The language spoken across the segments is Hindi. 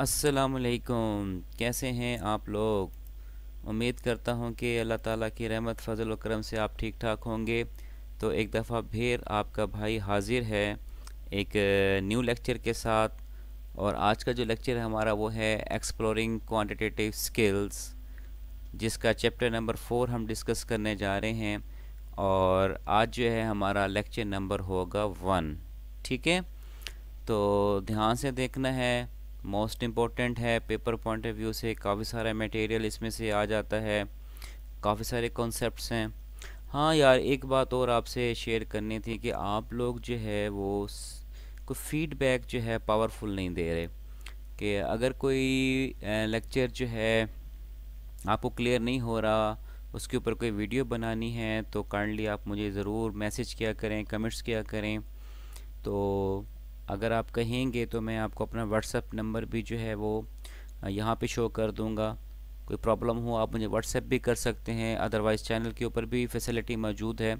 असलकुम कैसे हैं आप लोग उम्मीद करता हूं कि अल्लाह ताला की रहमत फजल करम से आप ठीक ठाक होंगे तो एक दफ़ा फिर आपका भाई हाजिर है एक न्यू लेक्चर के साथ और आज का जो लेक्चर है हमारा वो है एक्सप्लोरिंग क्वांटिटेटिव स्किल्स जिसका चैप्टर नंबर फोर हम डिस्कस करने जा रहे हैं और आज जो है हमारा लेक्चर नंबर होगा वन ठीक है तो ध्यान से देखना है मोस्ट इम्पॉर्टेंट है पेपर पॉइंट ऑफ व्यू से काफ़ी सारा मटेरियल इसमें से आ जाता है काफ़ी सारे कॉन्सेप्ट्स हैं हाँ यार एक बात और आपसे शेयर करनी थी कि आप लोग जो है वो कोई फीडबैक जो है पावरफुल नहीं दे रहे कि अगर कोई लेक्चर जो है आपको क्लियर नहीं हो रहा उसके ऊपर कोई वीडियो बनानी है तो काइंडली आप मुझे ज़रूर मैसेज किया करें कमेंट्स किया करें तो अगर आप कहेंगे तो मैं आपको अपना व्हाट्सएप नंबर भी जो है वो यहाँ पे शो कर दूँगा कोई प्रॉब्लम हो आप मुझे व्हाट्सएप भी कर सकते हैं अदरवाइज़ चैनल के ऊपर भी फैसिलिटी मौजूद है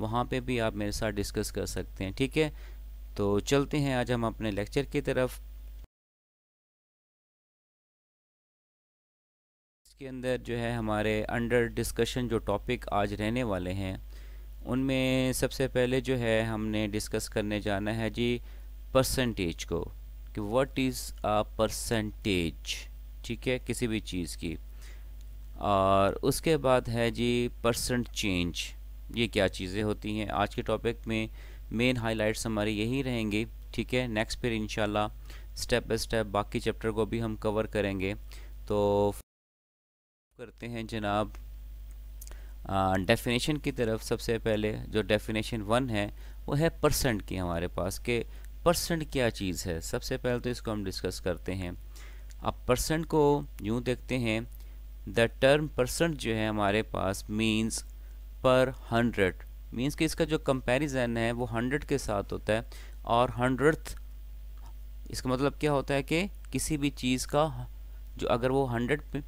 वहाँ पे भी आप मेरे साथ डिस्कस कर सकते हैं ठीक है तो चलते हैं आज हम अपने लेक्चर की तरफ इसके अंदर जो है हमारे अंडर डिस्कशन जो टॉपिक आज रहने वाले हैं उनमें सबसे पहले जो है हमने डिस्कस करने जाना है जी परसेंटेज को कि व्हाट इज़ अ परसेंटेज ठीक है किसी भी चीज़ की और उसके बाद है जी परसेंट चेंज ये क्या चीज़ें होती हैं आज के टॉपिक में मेन हाइलाइट्स हमारे यही रहेंगे ठीक है नेक्स्ट फिर इंशाल्लाह स्टेप बाय स्टेप बाकी चैप्टर को भी हम कवर करेंगे तो करते हैं जनाब डेफिनेशन की तरफ सबसे पहले जो डेफिनेशन वन है वो है परसेंट की हमारे पास के परसेंट क्या चीज़ है सबसे पहले तो इसको हम डिस्कस करते हैं अब परसेंट को यूँ देखते हैं द टर्म परसेंट जो है हमारे पास मीन्स पर हंड्रेड मीन्स कि इसका जो कंपैरिजन है वो हंड्रेड के साथ होता है और हंड्रेड इसका मतलब क्या होता है कि किसी भी चीज़ का जो अगर वो हंड्रेड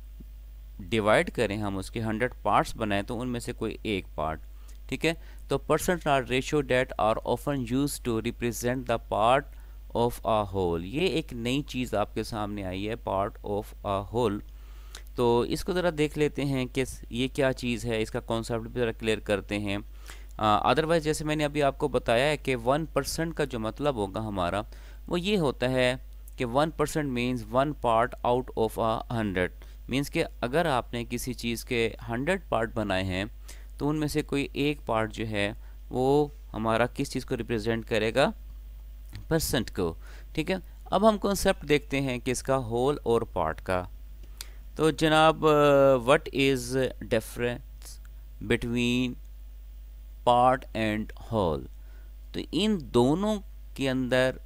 डिवाइड करें हम उसके हंड्रेड पार्ट्स बनाएं तो उनमें से कोई एक पार्ट ठीक है तो percent are ratio that are often used to represent the part of a whole ये एक नई चीज़ आपके सामने आई है पार्ट ऑफ अ होल तो इसको ज़रा देख लेते हैं कि ये क्या चीज़ है इसका कॉन्सेप्ट भी ज़रा क्लियर करते हैं अदरवाइज़ जैसे मैंने अभी आपको बताया है कि वन परसेंट का जो मतलब होगा हमारा वो ये होता है कि one percent means one part out of a hundred means कि अगर आपने किसी चीज़ के हंड्रेड पार्ट बनाए हैं तो उनमें से कोई एक पार्ट जो है वो हमारा किस चीज़ को रिप्रेजेंट करेगा परसेंट को ठीक है अब हम कॉन्सेप्ट देखते हैं कि इसका होल और पार्ट का तो जनाब what is difference between part and whole तो इन दोनों के अंदर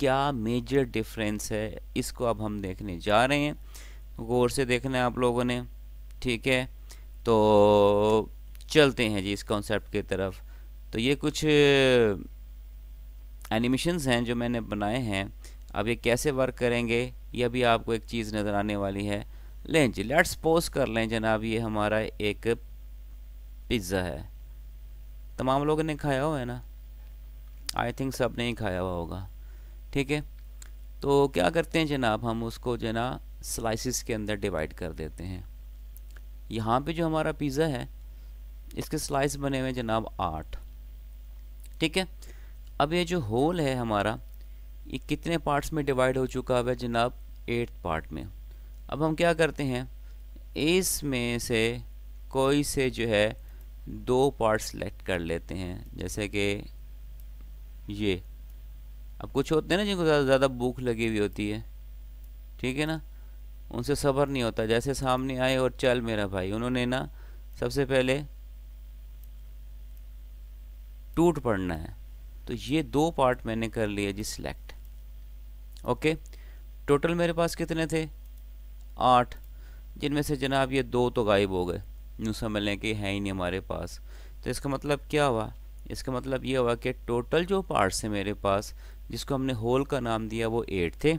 क्या मेजर डिफरेंस है इसको अब हम देखने जा रहे हैं गौर से देखना है आप लोगों ने ठीक है तो चलते हैं जी इस कॉन्सेप्ट की तरफ तो ये कुछ एनिमेशंस हैं जो मैंने बनाए हैं अब ये कैसे वर्क करेंगे ये भी आपको एक चीज़ नज़र आने वाली है लें जी लेट्स पोज कर लें जनाब ये हमारा एक पिज़्ज़ा है तमाम लोगों ने खाया हुआ है ना आई थिंक सब ने ही खाया हुआ होगा ठीक है तो क्या करते हैं जनाब हम उसको जना स्लाइसिस के अंदर डिवाइड कर देते हैं यहाँ पे जो हमारा पिज़्ज़ा है इसके स्लाइस बने हुए जनाब आठ ठीक है अब ये जो होल है हमारा ये कितने पार्ट्स में डिवाइड हो चुका है जनाब एट पार्ट में अब हम क्या करते हैं इसमें से कोई से जो है दो पार्ट सेलेक्ट कर लेते हैं जैसे कि ये अब कुछ होते हैं ना जिनको ज़्यादा ज़्यादा भूख लगी हुई होती है ठीक है ना उनसे सब्र नहीं होता जैसे सामने आए और चल मेरा भाई उन्होंने ना सबसे पहले टूट पड़ना है तो ये दो पार्ट मैंने कर लिए जी सिलेक्ट ओके टोटल मेरे पास कितने थे आठ जिनमें से जनाब ये दो तो गायब हो गए यूँ समझ लें कि है ही नहीं हमारे पास तो इसका मतलब क्या हुआ इसका मतलब ये हुआ कि टोटल जो पार्ट्स हैं मेरे पास जिसको हमने होल का नाम दिया वो एट थे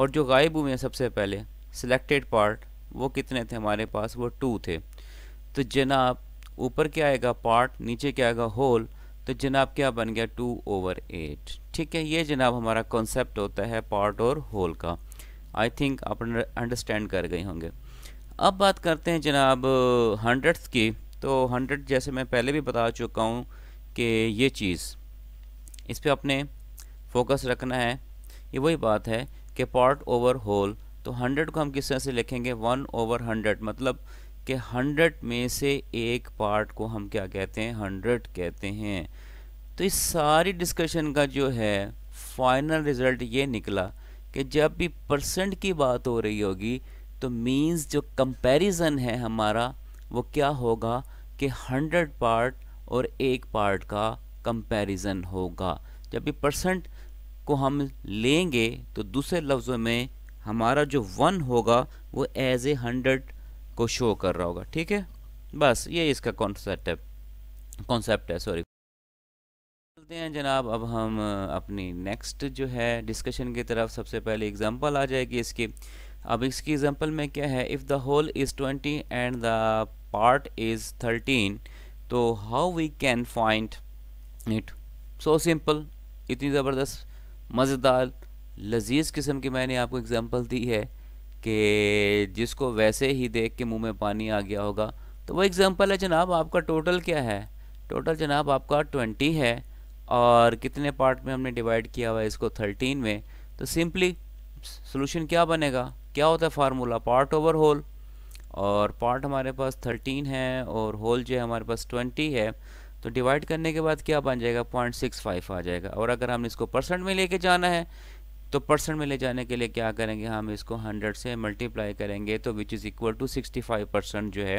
और जो गायब हुए हैं सबसे पहले सिलेक्टेड पार्ट वो कितने थे हमारे पास वो टू थे तो जनाब ऊपर क्या आएगा पार्ट नीचे क्या आएगा होल तो जनाब क्या बन गया टू ओवर एट ठीक है ये जनाब हमारा कॉन्सेप्ट होता है पार्ट और होल का आई थिंक आप अंडरस्टैंड कर गए होंगे अब बात करते हैं जनाब हंड्रेड्स uh, की तो हंड्रेड जैसे मैं पहले भी बता चुका हूँ कि ये चीज़ इस पर अपने फोकस रखना है ये वही बात है कि पार्ट ओवर होल तो हंड्रेड को हम किस तरह से लिखेंगे वन ओवर हंड्रेड मतलब कि हंड्रेड में से एक पार्ट को हम क्या कहते हैं हंड्रेड कहते हैं तो इस सारी डिस्कशन का जो है फाइनल रिज़ल्ट ये निकला कि जब भी परसेंट की बात हो रही होगी तो मींस जो कंपैरिजन है हमारा वो क्या होगा कि हंड्रेड पार्ट और एक पार्ट का कंपैरिजन होगा जब भी परसेंट को हम लेंगे तो दूसरे लफ्ज़ों में हमारा जो वन होगा वो एज ए हंड्रेड आपको शो कर रहा होगा ठीक है बस ये इसका कॉन्सेप्ट है कॉन्सेप्ट है सॉरी चलते हैं जनाब अब हम अपनी नेक्स्ट जो है डिस्कशन की तरफ सबसे पहले एग्जांपल आ जाएगी इसकी अब इसकी एग्जांपल में क्या है if the whole is twenty and the part is thirteen तो how we can find it so simple इतनी ज़बरदस्त मज़ेदार लजीज किस्म की मैंने आपको एग्जांपल दी है कि जिसको वैसे ही देख के मुंह में पानी आ गया होगा तो वो एग्ज़ाम्पल है जनाब आपका टोटल क्या है टोटल जनाब आपका ट्वेंटी है और कितने पार्ट में हमने डिवाइड किया हुआ है इसको थर्टीन में तो सिंपली सोलूशन क्या बनेगा क्या होता है फार्मूला पार्ट ओवर होल और पार्ट हमारे पास थर्टीन है और होल जो है हमारे पास ट्वेंटी है तो डिवाइड करने के बाद क्या बन जाएगा पॉइंट सिक्स फाइव आ जाएगा और अगर हम इसको परसेंट में लेके जाना है तो परसेंट में ले जाने के लिए क्या करेंगे हम इसको हंड्रेड से मल्टीप्लाई करेंगे तो which is equal to sixty five percent जो है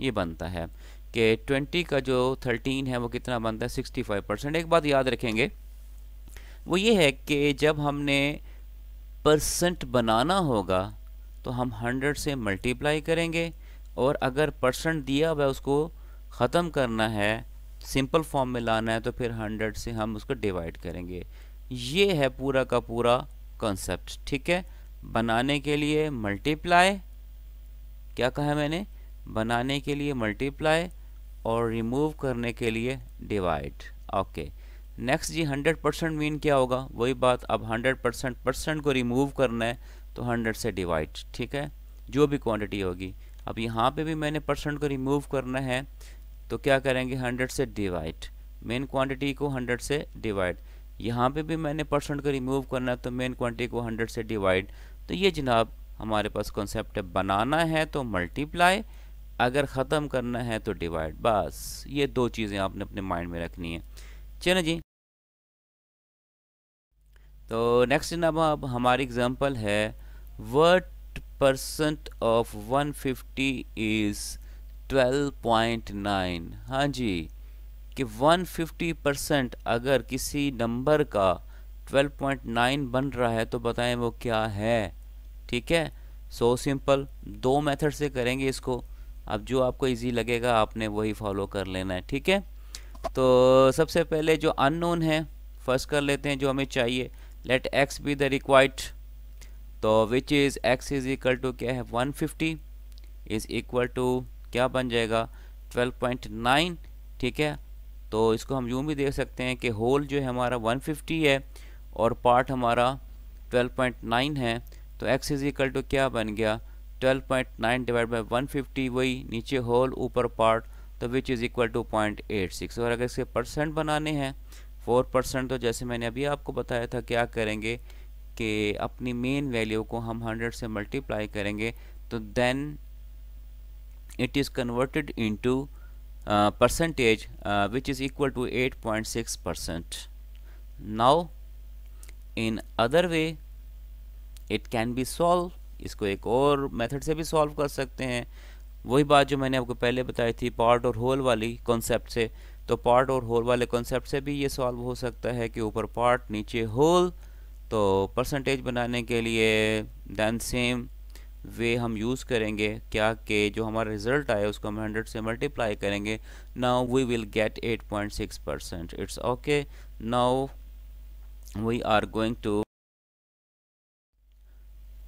ये बनता है कि ट्वेंटी का जो थर्टीन है वो कितना बनता है सिक्सटी फाइव परसेंट एक बात याद रखेंगे वो ये है कि जब हमने परसेंट बनाना होगा तो हम हंड्रेड से मल्टीप्लाई करेंगे और अगर परसेंट दिया हुआ उसको ख़त्म करना है सिंपल फॉर्म में लाना है तो फिर हंड्रेड से हम उसको डिवाइड करेंगे ये है पूरा का पूरा कॉन्सेप्ट ठीक है बनाने के लिए मल्टीप्लाई क्या कहा मैंने बनाने के लिए मल्टीप्लाई और रिमूव करने के लिए डिवाइड ओके नेक्स्ट जी 100 परसेंट मीन क्या होगा वही बात अब 100 परसेंट परसेंट को रिमूव करना है तो 100 से डिवाइड ठीक है जो भी क्वांटिटी होगी अब यहाँ पे भी मैंने परसेंट को रिमूव करना है तो क्या करेंगे 100 से डिवाइड मेन क्वांटिटी को 100 से डिवाइड यहाँ पे भी मैंने परसेंट को रिमूव करना है तो मेन क्वांटिटी को हंड्रेड से डिवाइड तो ये जनाब हमारे पास कॉन्सेप्ट है बनाना है तो मल्टीप्लाई अगर ख़त्म करना है तो डिवाइड बस ये दो चीज़ें आपने अपने माइंड में रखनी है चलो जी तो नेक्स्ट जनाब अब हमारी एग्जांपल है वट परसेंट ऑफ 150 इज़ 12.9 हाँ जी कि 150 परसेंट अगर किसी नंबर का 12.9 बन रहा है तो बताएं वो क्या है ठीक है सो so सिंपल दो मेथड से करेंगे इसको अब जो आपको इजी लगेगा आपने वही फॉलो कर लेना है ठीक है तो सबसे पहले जो अननोन है फर्स्ट कर लेते हैं जो हमें चाहिए let x be the required तो which is x is equal to क्या है 150 इज़ इक्वल टू क्या बन जाएगा 12.9 ठीक है तो इसको हम यूँ भी देख सकते हैं कि होल जो है हमारा 150 है और पार्ट हमारा 12.9 है तो एक्स इज इक्वल टू क्या बन गया 12.9 point nine divide by one वही नीचे होल ऊपर पार्ट तो which is equal to point eight six और अगर इसके परसेंट बनाने हैं फोर परसेंट तो जैसे मैंने अभी आपको बताया था क्या करेंगे कि अपनी मेन वैल्यू को हम हंड्रेड से मल्टीप्लाई करेंगे तो then it is converted into Uh, percentage uh, which is equal to 8.6 percent now in other way it can be solved इसको एक और मेथड से भी सॉल्व कर सकते हैं वही बात जो मैंने आपको पहले बताई थी पार्ट और होल वाली कॉन्सेप्ट से तो पार्ट और होल वाले कॉन्सेप्ट से भी ये सॉल्व हो सकता है कि ऊपर पार्ट नीचे होल तो परसेंटेज बनाने के लिए दैन सेम वे हम यूज़ करेंगे क्या के जो हमारा रिज़ल्ट आया उसको हम हंड्रेड से मल्टीप्लाई करेंगे now we will get eight point six percent it's okay now we are going to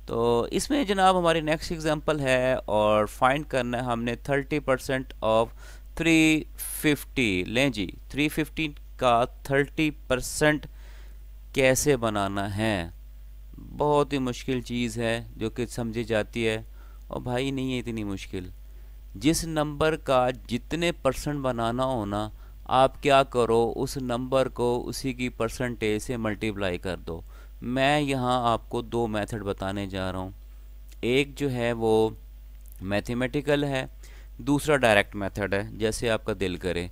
तो इसमें जनाब हमारी नेक्स्ट एग्जांपल है और फाइंड करना है हमने 30 परसेंट ऑफ 350 लें जी 350 का 30 परसेंट कैसे बनाना है बहुत ही मुश्किल चीज़ है जो कि समझी जाती है और भाई नहीं है इतनी मुश्किल जिस नंबर का जितने परसेंट बनाना हो ना आप क्या करो उस नंबर को उसी की परसेंटेज से मल्टीप्लाई कर दो मैं यहाँ आपको दो मेथड बताने जा रहा हूँ एक जो है वो मैथमेटिकल है दूसरा डायरेक्ट मेथड है जैसे आपका दिल करे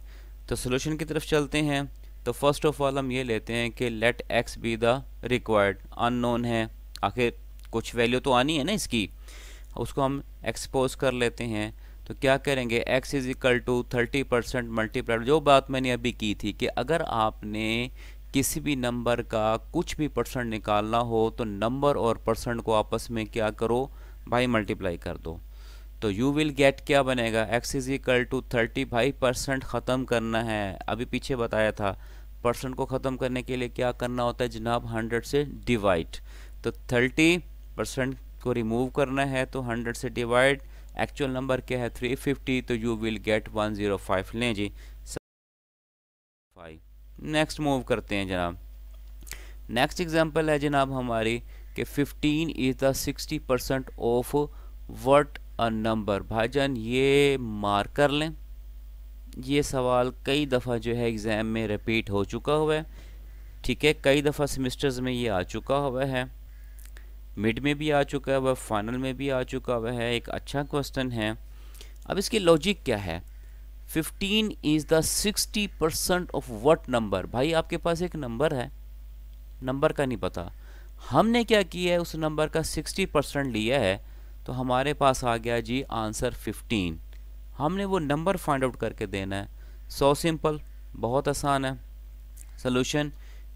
तो सोल्यूशन की तरफ चलते हैं तो फर्स्ट ऑफ ऑल हम ये लेते हैं कि let x be the required unknown है आखिर कुछ वैल्यू तो आनी है ना इसकी उसको हम एक्सपोज कर लेते हैं तो क्या करेंगे x is equal to thirty percent multiplied जो बात मैंने अभी की थी कि अगर आपने किसी भी नंबर का कुछ भी परसेंट निकालना हो तो नंबर और परसेंट को आपस में क्या करो भाई मल्टीप्लाई कर दो तो यू विल गेट क्या बनेगा x is equal to thirty five percent ख़त्म करना है अभी पीछे बताया था परसेंट को ख़त्म करने के लिए क्या करना होता है जनाब हंड्रेड से डिवाइड तो थर्टी परसेंट को रिमूव करना है तो हंड्रेड से डिवाइड एक्चुअल नंबर क्या है थ्री फिफ्टी तो you will get one zero five लें जी फाइव नेक्स्ट मूव करते हैं जनाब नेक्स्ट एग्जांपल है जनाब हमारी कि fifteen is the 60 percent of what a number भाईजान ये मार्क कर लें ये सवाल कई दफ़ा जो है एग्ज़ाम में रिपीट हो चुका हुआ है ठीक है कई दफ़ा सेमिस्टर्स में ये आ चुका हुआ है मिड में भी आ चुका हुआ फाइनल में भी आ चुका हुआ है एक अच्छा क्वेश्चन है अब इसकी लॉजिक क्या है 15 is the 60 percent of what number भाई आपके पास एक नंबर है नंबर का नहीं पता हमने क्या किया है उस नंबर का 60 परसेंट लिया है तो हमारे पास आ गया जी आंसर हमने वो नंबर फाइंड आउट करके देना है सो सिंपल बहुत आसान है सोल्यूशन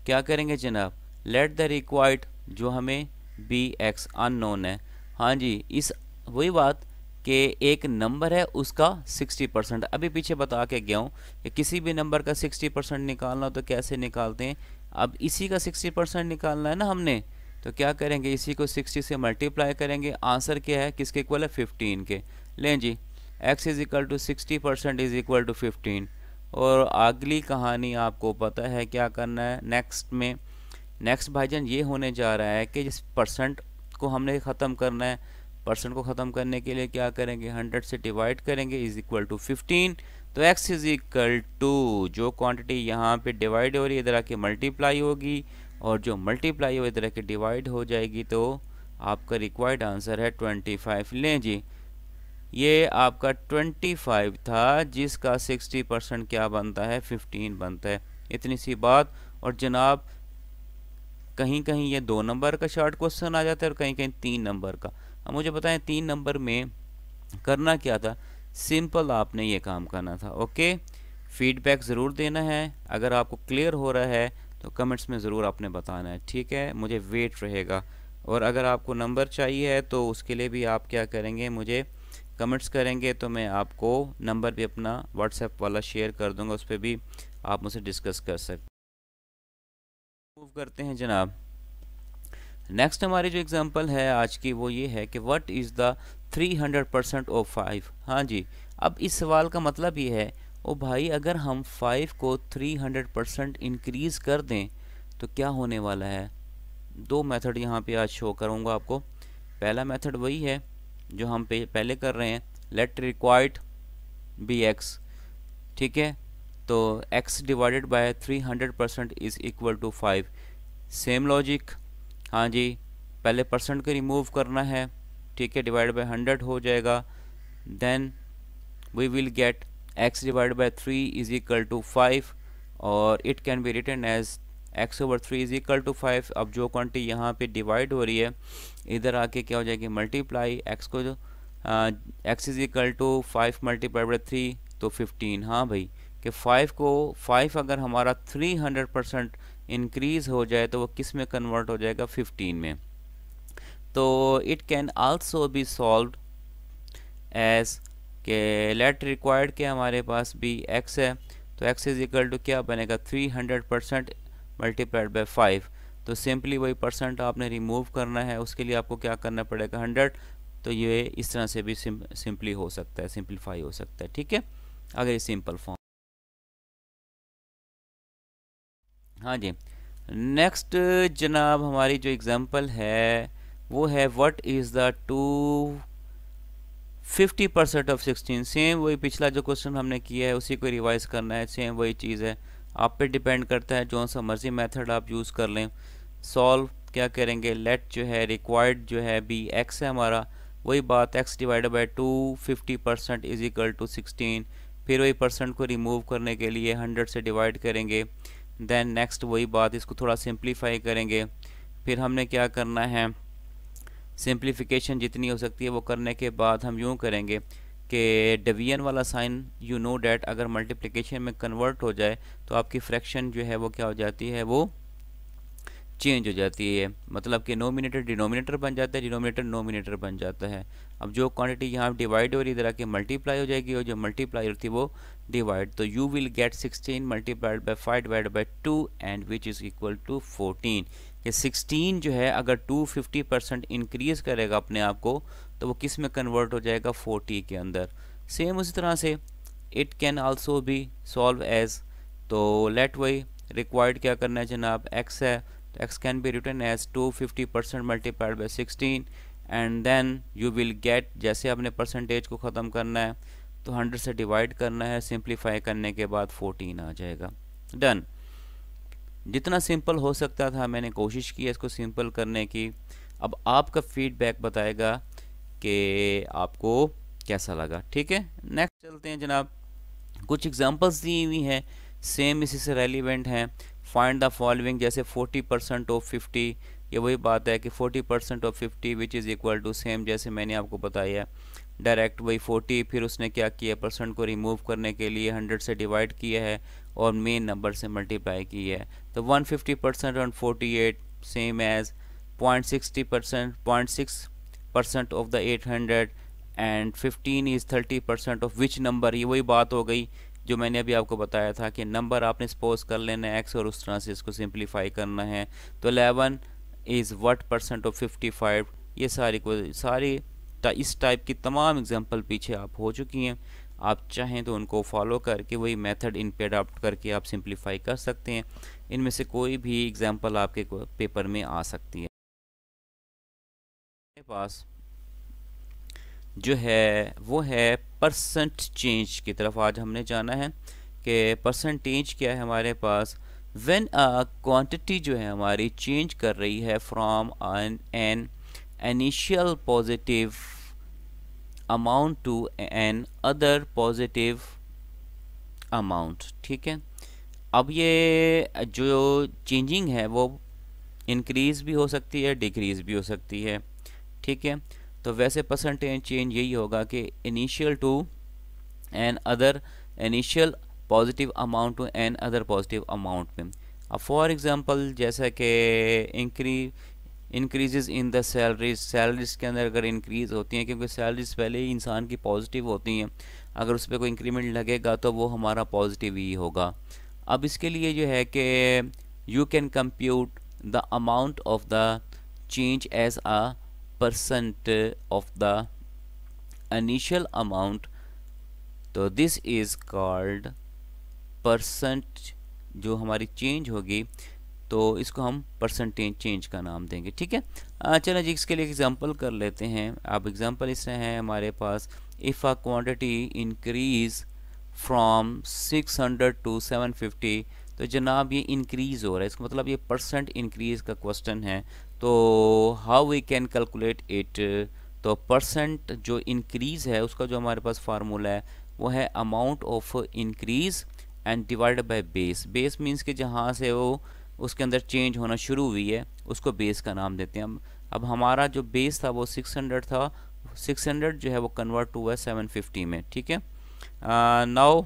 क्या करेंगे जनाब लेट द रिक्वायर्ड जो हमें बी एक्स नोन है हाँ जी इस वही बात कि एक नंबर है उसका 60 परसेंट अभी पीछे बता के गया हूँ कि किसी भी नंबर का 60 परसेंट निकालना तो कैसे निकालते हैं अब इसी का 60 परसेंट निकालना है ना हमने तो क्या करेंगे इसी को 60 से मल्टीप्लाई करेंगे आंसर क्या है किसके इक्वल है 15 के लें जी x is equal to sixty percent is equal to fifteen और अगली कहानी आपको पता है क्या करना है नेक्स्ट में नेक्स्ट भाईजान ये होने जा रहा है कि जिस परसेंट को हमने ख़त्म करना है परसेंट को ख़त्म करने के लिए क्या करेंगे हंड्रेड से डिवाइड करेंगे इज इक्वल टू फिफ्टीन तो x इज इक्वल टू जो क्वांटिटी यहाँ पे डिवाइड हो रही है इधर आके मल्टीप्लाई होगी और जो मल्टीप्लाई हो इधर आके डिवाइड हो जाएगी तो आपका रिक्वायर्ड आंसर है ट्वेंटी फाइव लें जी ये आपका 25 था जिसका 60 परसेंट क्या बनता है 15 बनता है इतनी सी बात और जनाब कहीं कहीं ये दो नंबर का शॉर्ट क्वेश्चन आ जाता है और कहीं कहीं तीन नंबर का अब मुझे बताएं तीन नंबर में करना क्या था सिंपल आपने ये काम करना था ओके फीडबैक ज़रूर देना है अगर आपको क्लियर हो रहा है तो कमेंट्स में ज़रूर आपने बताना है ठीक है मुझे वेट रहेगा और अगर आपको नंबर चाहिए तो उसके लिए भी आप क्या करेंगे मुझे कमेंट्स करेंगे तो मैं आपको नंबर भी अपना व्हाट्सएप वाला शेयर कर दूंगा उस पर भी आप मुझसे डिस्कस कर सकते मूव करते हैं जनाब नेक्स्ट हमारी जो एग्जांपल है आज की वो ये है कि what is the 300 percent of five हाँ जी अब इस सवाल का मतलब ये है ओ भाई अगर हम फाइव को 300 परसेंट इनक्रीज़ कर दें तो क्या होने वाला है दो मेथड यहाँ पे आज शो करूँगा आपको पहला मेथड वही है जो हम पे पहले कर रहे हैं लेट रिक्वायर्ड बी एक्स ठीक है तो x divided by 300 percent is equal to five same logic हाँ जी पहले परसेंट को रिमूव करना है ठीक है डिवाइड बाय 100 हो जाएगा then we will get x divide by three is equal to five और it can be written as x over three is equal to five अब जो क्वान्टी यहाँ पे डिवाइड हो रही है इधर आके क्या हो जाएगी मल्टीप्लाई एक्स को जो x is equal to five multiply by three तो फिफ्टीन हाँ भाई कि फाइव को फाइव अगर हमारा थ्री हंड्रेड परसेंट इनक्रीज हो जाए तो वो किस में कन्वर्ट हो जाएगा फिफ्टीन में तो it can also be solve as के लेट रिक्वायर्ड के हमारे पास भी एक्स है तो एक्स इज इक्वल टू क्या बनेगा three hundred percent multiplied by five तो सिंपली वही परसेंट आपने रिमूव करना है उसके लिए आपको क्या करना पड़ेगा हंड्रेड तो ये इस तरह से भी सिंपली हो सकता है सिंपलीफाई हो सकता है ठीक है अगर ये सिंपल फॉर्म हाँ जी नेक्स्ट जनाब हमारी जो एग्ज़ाम्पल है वो है what is the two fifty percent of sixteen same वही पिछला जो क्वेश्चन हमने किया है उसी को रिवाइज करना है सेम वही चीज़ है आप पे डिपेंड करता है जो सा मर्जी मेथड आप यूज़ कर लें सॉल्व क्या करेंगे लेट जो है रिक्वायर्ड जो है बी एक्स है हमारा वही बात x divided by two fifty percent is equal to sixteen फिर वही परसेंट को रिमूव करने के लिए हंड्रेड से डिवाइड करेंगे दैन नेक्स्ट वही बात इसको थोड़ा सिंप्लीफाई करेंगे फिर हमने क्या करना है सिंप्लीफिकेशन जितनी हो सकती है वो करने के बाद हम यूँ करेंगे कि डिवीजन वाला साइन यू नो डैट अगर मल्टीप्लिकेशन में कन्वर्ट हो जाए तो आपकी फ्रैक्शन जो है वो क्या हो जाती है वो चेंज हो जाती है मतलब कि नोमिनेटर डिनोमिनेटर बन जाता है डिनोमिनेटर नोमिनेटर बन जाता है अब जो क्वांटिटी यहाँ डिवाइड हो रही है इधर आके मल्टीप्लाई हो जाएगी और जो मल्टीप्लाई होती है वो डिवाइड तो you will get 16 multiplied by 5 divide by 2 and which is equal to 14 ये 16 जो है अगर फिफ्टी परसेंट इंक्रीज़ करेगा अपने आप को तो वो किस में कन्वर्ट हो जाएगा 40 के अंदर सेम उसी तरह से it can also be solve as तो लेट वाई रिक्वायर्ड क्या करना है जनाब एक्स है तो x can be written as two fifty percent multiplied by sixteen and then you will get जैसे आपने परसेंटेज को ख़त्म करना है तो हंड्रेड से डिवाइड करना है सिंप्लीफाई करने के बाद फोर्टीन आ जाएगा डन जितना सिंपल हो सकता था मैंने कोशिश की है इसको सिंपल करने की अब आपका फीडबैक बताएगा कि आपको कैसा लगा ठीक है नेक्स्ट चलते हैं जनाब कुछ एग्जांपल्स दी हुई हैं सेम इसी से रेलिवेंट हैं फाइंड द फॉलोइंग जैसे 40 परसेंट ऑफ 50 ये वही बात है कि 40 percent of 50 which is equal to same जैसे मैंने आपको बताया डायरेक्ट वही 40 फिर उसने क्या किया परसेंट को रिमूव करने के लिए 100 से डिवाइड किया है और मेन नंबर से मल्टीप्लाई किया है तो 150 percent on 48 same as point sixty percent point six percent of the eight hundred and fifteen is thirty percent of which number ये वही बात हो गई जो मैंने अभी आपको बताया था कि नंबर आपने सपोज कर लेना है एक्स और उस तरह से इसको सिंप्लीफाई करना है तो eleven is what percent of fifty five ये सारी को सारी ता, इस टाइप की तमाम एग्जांपल पीछे आप हो चुकी हैं आप चाहें तो उनको फॉलो करके वही मेथड इन पे अडाप्ट करके आप सिंप्लीफाई कर सकते हैं इनमें से कोई भी एग्जाम्पल आपके पेपर में आ सकती है अपने पास जो है वो है परसेंट चेंज की तरफ आज हमने जाना है कि परसेंटेज क्या है हमारे पास व्हेन अ क्वांटिटी जो है हमारी चेंज कर रही है from an initial positive amount to an other positive amount ठीक है अब ये जो चेंजिंग है वो इंक्रीज़ भी हो सकती है डिक्रीज़ भी हो सकती है ठीक है तो वैसे परसेंटेज चेंज यही होगा कि initial to an other initial positive amount to an other positive amount में अब फॉर एग्ज़ाम्पल जैसा कि increase increases in the salaries salaries के अंदर अगर इंक्रीज़ होती हैं क्योंकि सैलरीज पहले ही इंसान की पॉजिटिव होती हैं अगर उस पर कोई इंक्रीमेंट लगेगा तो वो हमारा पॉजिटिव ही होगा अब इसके लिए जो है कि you can compute the amount of the change as a percent of the initial amount तो दिस इज़ कॉल्ड परसेंट जो हमारी चेंज होगी तो इसको हम परसेंटेज चेंज का नाम देंगे ठीक है चलो जी इसके लिए एग्जांपल कर लेते हैं आप एग्जांपल इस हैं हमारे पास if a quantity increase from 600 to 750 तो जनाब ये इंक्रीज़ हो रहा है इसका मतलब ये परसेंट इंक्रीज़ का क्वेश्चन है तो how we can calculate it तो परसेंट जो इंक्रीज़ है उसका जो हमारे पास फार्मूला है वो है amount of increase and divide by base base means कि जहाँ से वो उसके अंदर चेंज होना शुरू हुई है उसको बेस का नाम देते हैं हम अब हमारा जो बेस था वो 600 था 600 जो है वो कन्वर्ट हुआ है 750 में ठीक है now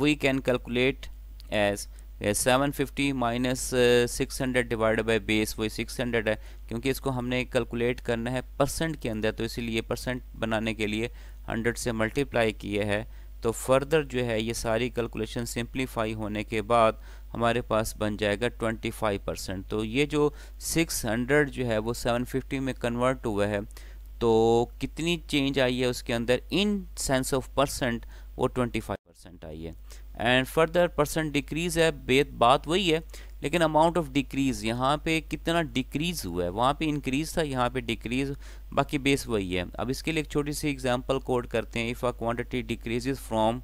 we can calculate as seven fifty minus six hundred divide by base वही सिक्स हंड्रेड है क्योंकि इसको हमने कैलकुलेट करना है परसेंट के अंदर तो इसीलिए परसेंट बनाने के लिए हंड्रेड से मल्टीप्लाई किया है तो फर्दर जो है ये सारी कैलकुलेशन सिंप्लीफाई होने के बाद हमारे पास बन जाएगा 25 परसेंट तो ये जो 600 जो है वो 750 में कन्वर्ट हुआ है तो कितनी चेंज आई है उसके अंदर इन सेंस ऑफ परसेंट वो 25 परसेंट आई है एंड फर्दर परसेंट डिक्रीज़ है बेत बात वही है लेकिन अमाउंट ऑफ डिक्रीज़ यहाँ पे कितना डिक्रीज़ हुआ है वहाँ पे इंक्रीज़ था यहाँ पे डिक्रीज़ बाकी बेस वही है अब इसके लिए एक छोटी सी एग्जांपल कोड करते हैं if a quantity decrease from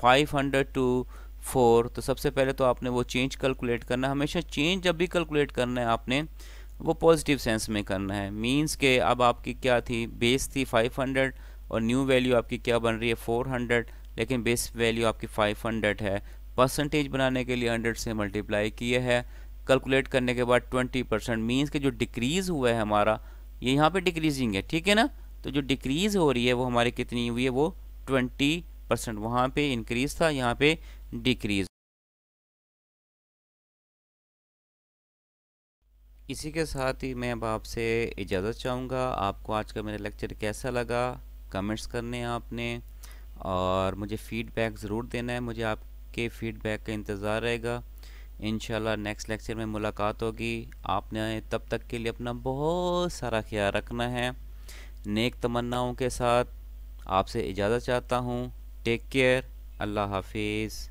five hundred to four तो सबसे पहले तो आपने वो चेंज कैलकुलेट करना है हमेशा चेंज जब भी कैलकुलेट करना है आपने वो पॉजिटिव सेंस में करना है मीन्स के अब आपकी क्या थी बेस थी फाइव और न्यू वैल्यू आपकी क्या बन रही है फोर लेकिन बेस वैल्यू आपकी 500 है परसेंटेज बनाने के लिए 100 से मल्टीप्लाई किए है कैलकुलेट करने के बाद 20 परसेंट मीन्स के जो डिक्रीज़ हुआ है हमारा ये यहाँ पे डिक्रीजिंग है ठीक है ना तो जो डिक्रीज़ हो रही है वो हमारी कितनी हुई है वो ट्वेंटी परसेंट वहाँ पर इंक्रीज़ था यहाँ पे डिक्रीज़ इसी के साथ ही मैं अब आपसे इजाज़त चाहूँगा आपको आज का मेरा लेक्चर कैसा लगा कमेंट्स करने आपने और मुझे फ़ीडबैक ज़रूर देना है मुझे आपके फ़ीडबैक का इंतज़ार रहेगा इन नेक्स्ट लेक्चर में मुलाकात होगी आपने तब तक के लिए अपना बहुत सारा ख्याल रखना है नेक तमन्नाओं के साथ आपसे इजाज़त चाहता हूँ टेक केयर अल्लाह हाफिज़